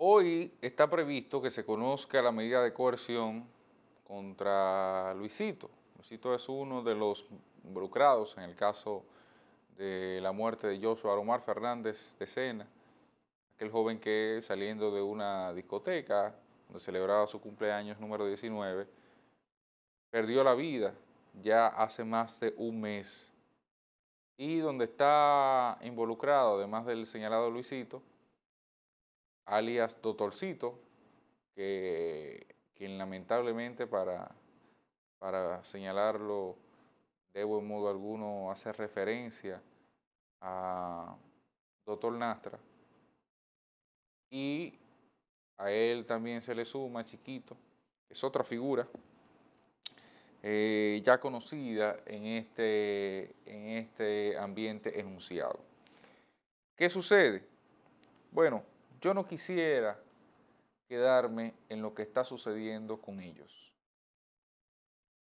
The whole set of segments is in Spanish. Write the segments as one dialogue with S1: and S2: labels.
S1: Hoy está previsto que se conozca la medida de coerción contra Luisito. Luisito es uno de los involucrados en el caso de la muerte de Joshua Omar Fernández de Sena, aquel joven que saliendo de una discoteca donde celebraba su cumpleaños número 19, perdió la vida ya hace más de un mes. Y donde está involucrado, además del señalado Luisito, alias Doctorcito, que quien lamentablemente para, para señalarlo debo en modo alguno hacer referencia a Doctor Nastra. Y a él también se le suma Chiquito, es otra figura eh, ya conocida en este, en este ambiente enunciado. ¿Qué sucede? Bueno, yo no quisiera quedarme en lo que está sucediendo con ellos.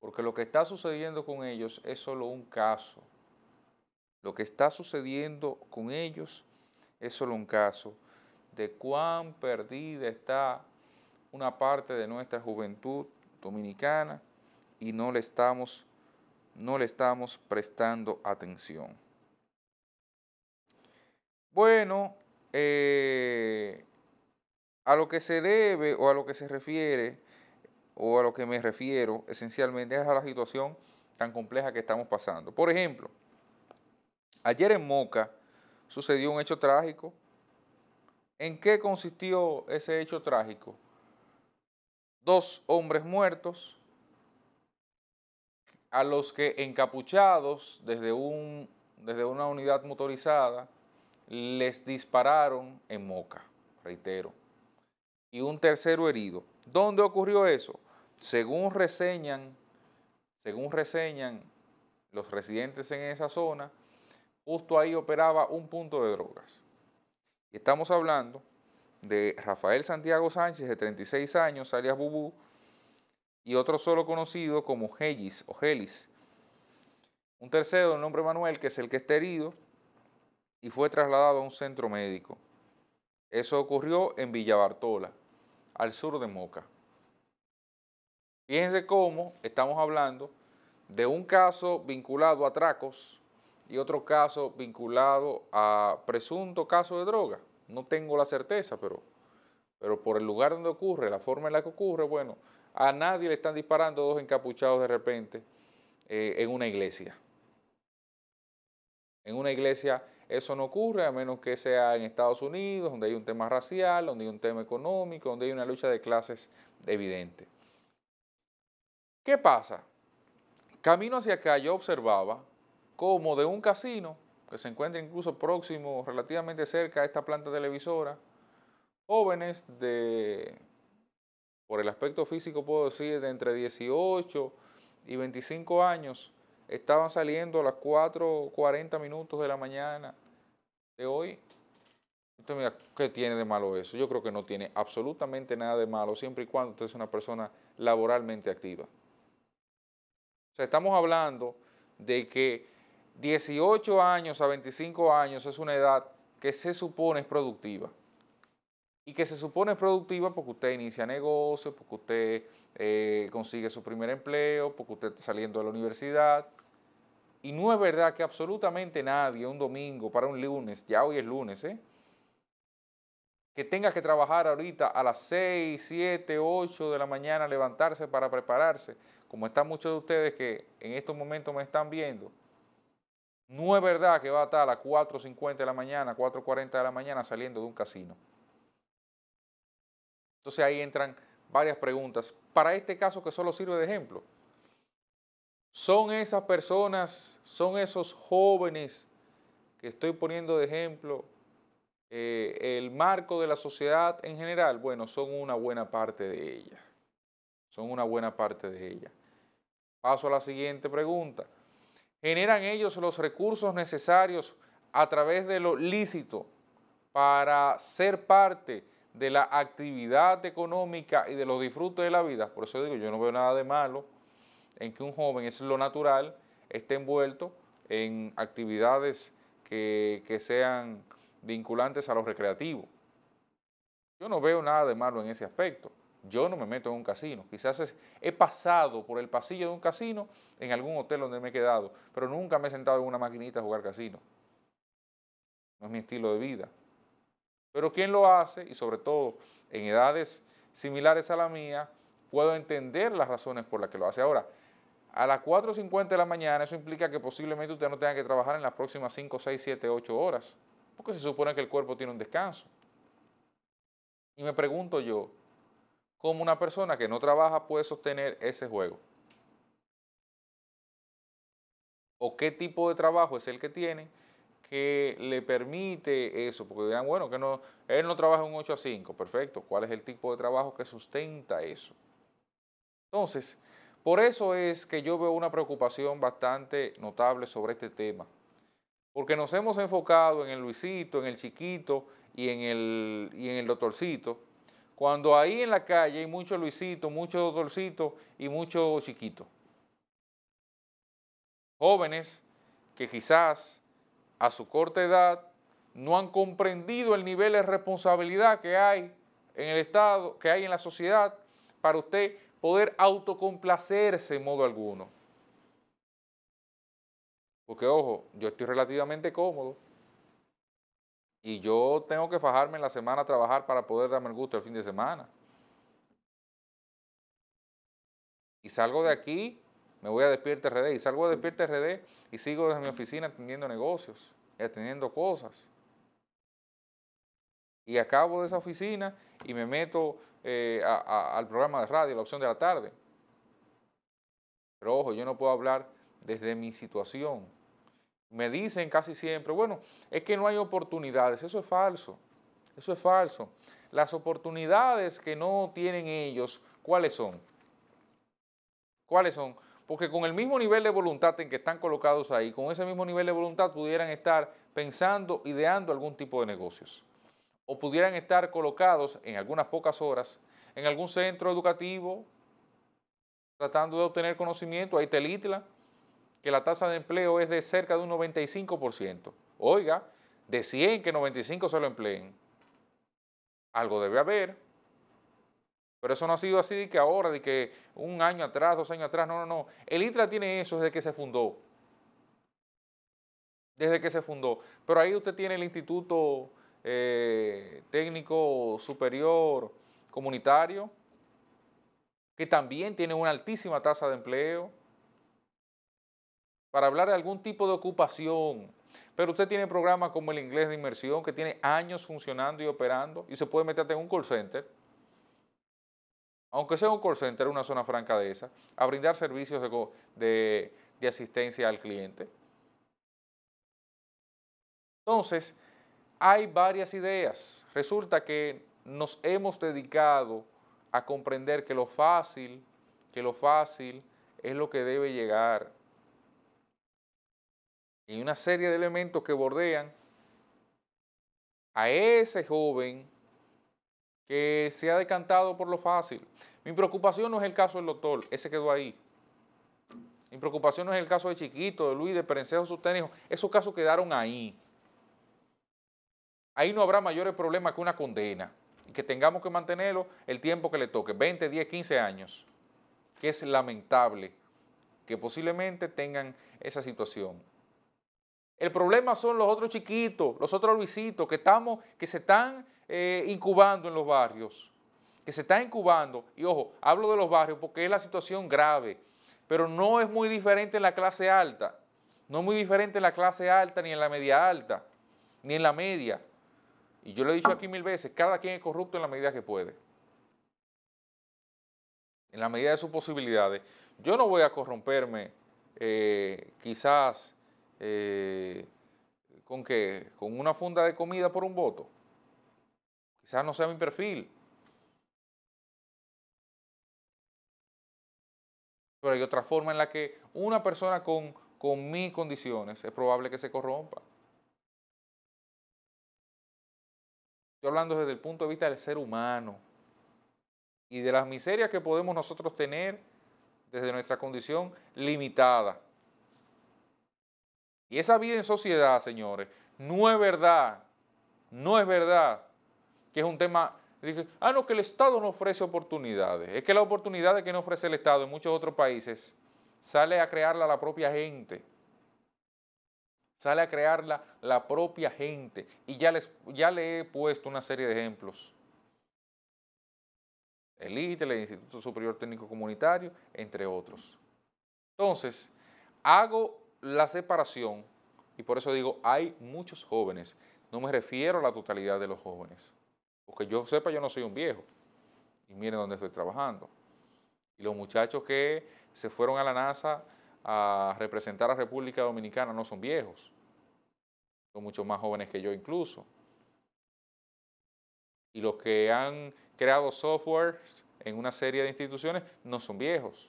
S1: Porque lo que está sucediendo con ellos es solo un caso. Lo que está sucediendo con ellos es solo un caso de cuán perdida está una parte de nuestra juventud dominicana y no le estamos, no le estamos prestando atención. Bueno, eh, a lo que se debe o a lo que se refiere o a lo que me refiero esencialmente es a la situación tan compleja que estamos pasando. Por ejemplo, ayer en Moca sucedió un hecho trágico. ¿En qué consistió ese hecho trágico? Dos hombres muertos a los que encapuchados desde, un, desde una unidad motorizada les dispararon en Moca, reitero, y un tercero herido. ¿Dónde ocurrió eso? Según reseñan, según reseñan los residentes en esa zona, justo ahí operaba un punto de drogas. estamos hablando de Rafael Santiago Sánchez, de 36 años, alias Bubú, y otro solo conocido como Gellis. o Helis. Un tercero, el nombre Manuel, que es el que está herido, y fue trasladado a un centro médico. Eso ocurrió en Villa Bartola, al sur de Moca. Fíjense cómo estamos hablando de un caso vinculado a tracos y otro caso vinculado a presunto caso de droga. No tengo la certeza, pero, pero por el lugar donde ocurre, la forma en la que ocurre, bueno, a nadie le están disparando dos encapuchados de repente eh, en una iglesia. En una iglesia eso no ocurre a menos que sea en Estados Unidos, donde hay un tema racial, donde hay un tema económico, donde hay una lucha de clases evidente. ¿Qué pasa? Camino hacia acá yo observaba como de un casino, que se encuentra incluso próximo, relativamente cerca a esta planta televisora, jóvenes de, por el aspecto físico puedo decir, de entre 18 y 25 años, estaban saliendo a las 4.40 minutos de la mañana de hoy. Entonces mira, ¿qué tiene de malo eso? Yo creo que no tiene absolutamente nada de malo, siempre y cuando usted es una persona laboralmente activa. O sea, estamos hablando de que 18 años a 25 años es una edad que se supone es productiva y que se supone productiva porque usted inicia negocios, porque usted eh, consigue su primer empleo, porque usted está saliendo de la universidad. Y no es verdad que absolutamente nadie un domingo para un lunes, ya hoy es lunes, ¿eh? que tenga que trabajar ahorita a las 6, 7, 8 de la mañana, levantarse para prepararse, como están muchos de ustedes que en estos momentos me están viendo. No es verdad que va a estar a las 4.50 de la mañana, 4.40 de la mañana saliendo de un casino. Entonces ahí entran varias preguntas. Para este caso que solo sirve de ejemplo, ¿son esas personas, son esos jóvenes que estoy poniendo de ejemplo eh, el marco de la sociedad en general? Bueno, son una buena parte de ella. Son una buena parte de ella. Paso a la siguiente pregunta. ¿Generan ellos los recursos necesarios a través de lo lícito para ser parte de de la actividad económica y de los disfrutes de la vida. Por eso digo, yo no veo nada de malo en que un joven, eso es lo natural, esté envuelto en actividades que, sean vinculantes a lo recreativo. Yo no veo nada de malo en ese aspecto. Yo no me meto en un casino. Quizás he pasado por el pasillo de un casino en algún hotel donde me he quedado, pero nunca me he sentado en una maquinita a jugar casino. No es mi estilo de vida. Pero ¿quién lo hace, y sobre todo en edades similares a la mía, puedo entender las razones por las que lo hace. Ahora, a las 4.50 de la mañana, eso implica que posiblemente usted no tenga que trabajar en las próximas 5, 6, 7, 8 horas, porque se supone que el cuerpo tiene un descanso. Y me pregunto yo, ¿cómo una persona que no trabaja puede sostener ese juego? ¿O qué tipo de trabajo es el que tiene? que le permite eso, porque dirán, bueno, que no, él no trabaja un 8 a 5, perfecto, ¿cuál es el tipo de trabajo que sustenta eso? Entonces, por eso es que yo veo una preocupación bastante notable sobre este tema, porque nos hemos enfocado en el Luisito, en el chiquito y en el, y en el doctorcito, cuando ahí en la calle hay mucho Luisito, mucho Doctorcito y mucho Chiquito. Jóvenes que quizás a su corta edad, no han comprendido el nivel de responsabilidad que hay en el Estado, que hay en la sociedad, para usted poder autocomplacerse en modo alguno. Porque ojo, yo estoy relativamente cómodo y yo tengo que fajarme en la semana a trabajar para poder darme el gusto el fin de semana. Y salgo de aquí me voy a Despierta RD y salgo de Despierta RD y sigo desde mi oficina atendiendo negocios y atendiendo cosas. Y acabo de esa oficina y me meto eh, al programa de radio, la opción de la tarde. Pero ojo, yo no puedo hablar desde mi situación. Me dicen casi siempre, bueno, es que no hay oportunidades. Eso es falso. Eso es falso. Las oportunidades que no tienen ellos, ¿cuáles son? ¿Cuáles son? Porque con el mismo nivel de voluntad en que están colocados ahí, con ese mismo nivel de voluntad pudieran estar pensando, ideando algún tipo de negocios. O pudieran estar colocados en algunas pocas horas en algún centro educativo, tratando de obtener conocimiento. Hay Telitla, que la tasa de empleo es de cerca de un 95%. Oiga, de 100 que 95 se lo empleen. Algo debe haber. Pero eso no ha sido así de que ahora, de que un año atrás, dos años atrás, no, no, no. El ITRA tiene eso desde que se fundó. Desde que se fundó. Pero ahí usted tiene el Instituto eh, Técnico Superior Comunitario, que también tiene una altísima tasa de empleo. Para hablar de algún tipo de ocupación, pero usted tiene programas como el inglés de inmersión que tiene años funcionando y operando y se puede meterte en un call center aunque sea un call center, una zona franca de esa, a brindar servicios de, de asistencia al cliente. Entonces, hay varias ideas. Resulta que nos hemos dedicado a comprender que lo fácil, que lo fácil es lo que debe llegar. Y una serie de elementos que bordean a ese joven que se ha decantado por lo fácil. Mi preocupación no es el caso del doctor, ese quedó ahí. Mi preocupación no es el caso de Chiquito, de Luis, de Perencejo, Sustenejo. Esos casos quedaron ahí. Ahí no habrá mayores problemas que una condena y que tengamos que mantenerlo el tiempo que le toque, 20, 10, 15 años, que es lamentable que posiblemente tengan esa situación. El problema son los otros chiquitos, los otros Luisitos que, estamos, que se están eh, incubando en los barrios, que se están incubando. Y ojo, hablo de los barrios porque es la situación grave, pero no es muy diferente en la clase alta, no es muy diferente en la clase alta, ni en la media alta, ni en la media. Y yo lo he dicho aquí mil veces, cada quien es corrupto en la medida que puede, en la medida de sus posibilidades. Yo no voy a corromperme eh, quizás eh, ¿con qué? ¿Con una funda de comida por un voto? Quizás no sea mi perfil. Pero hay otra forma en la que una persona con, con mis condiciones es probable que se corrompa. Estoy hablando desde el punto de vista del ser humano y de las miserias que podemos nosotros tener desde nuestra condición limitada. Y esa vida en sociedad, señores, no es verdad, no es verdad que es un tema ah, no, que el Estado no ofrece oportunidades. Es que la oportunidad que no ofrece el Estado en muchos otros países sale a crearla la propia gente. Sale a crearla la propia gente. Y ya, ya le he puesto una serie de ejemplos. El ITE, el Instituto Superior Técnico Comunitario, entre otros. Entonces, hago la separación, y por eso digo, hay muchos jóvenes, no me refiero a la totalidad de los jóvenes, porque yo sepa, yo no soy un viejo, y miren dónde estoy trabajando. Y los muchachos que se fueron a la NASA a representar a República Dominicana no son viejos, son mucho más jóvenes que yo incluso. Y los que han creado software en una serie de instituciones no son viejos,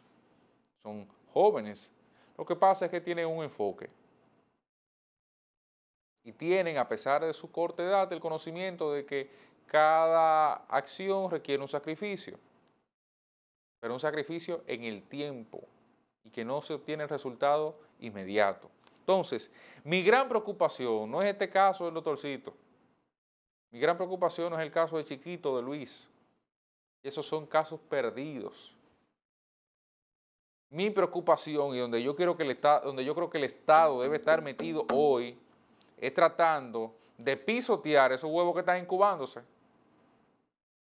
S1: son jóvenes lo que pasa es que tienen un enfoque. Y tienen, a pesar de su corta edad, el conocimiento de que cada acción requiere un sacrificio. Pero un sacrificio en el tiempo y que no se obtiene el resultado inmediato. Entonces, mi gran preocupación no es este caso del doctorcito. Mi gran preocupación no es el caso de Chiquito, de Luis. Esos son casos perdidos mi preocupación y donde yo, quiero que donde yo creo que el Estado debe estar metido hoy es tratando de pisotear esos huevos que están incubándose,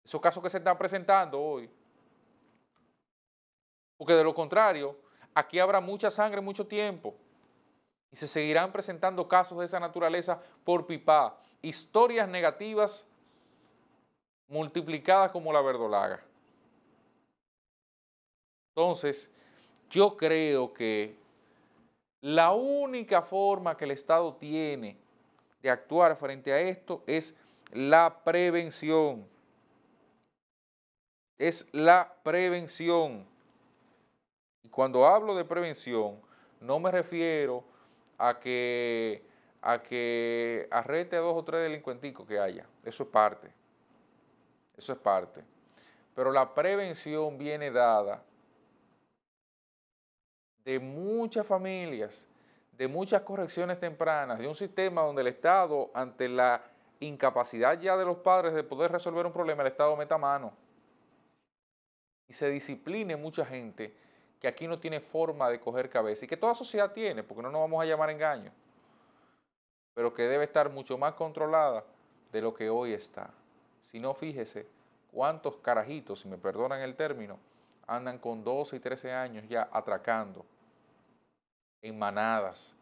S1: esos casos que se están presentando hoy. Porque de lo contrario, aquí habrá mucha sangre mucho tiempo y se seguirán presentando casos de esa naturaleza por pipa, historias negativas multiplicadas como la verdolaga. Entonces, yo creo que la única forma que el Estado tiene de actuar frente a esto es la prevención. Es la prevención. Y cuando hablo de prevención, no me refiero a que, a que arrete a dos o tres delincuenticos que haya. Eso es parte. Eso es parte. Pero la prevención viene dada de muchas familias, de muchas correcciones tempranas, de un sistema donde el Estado, ante la incapacidad ya de los padres de poder resolver un problema, el Estado meta mano y se discipline mucha gente que aquí no tiene forma de coger cabeza y que toda sociedad tiene, porque no nos vamos a llamar engaño, pero que debe estar mucho más controlada de lo que hoy está. Si no, fíjese cuántos carajitos, si me perdonan el término, andan con 12 y 13 años ya atracando, en manadas,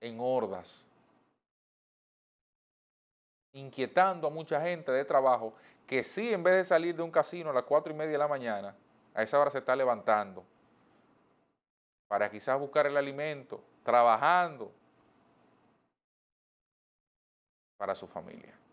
S1: en hordas, inquietando a mucha gente de trabajo que sí, en vez de salir de un casino a las cuatro y media de la mañana, a esa hora se está levantando para quizás buscar el alimento, trabajando para su familia.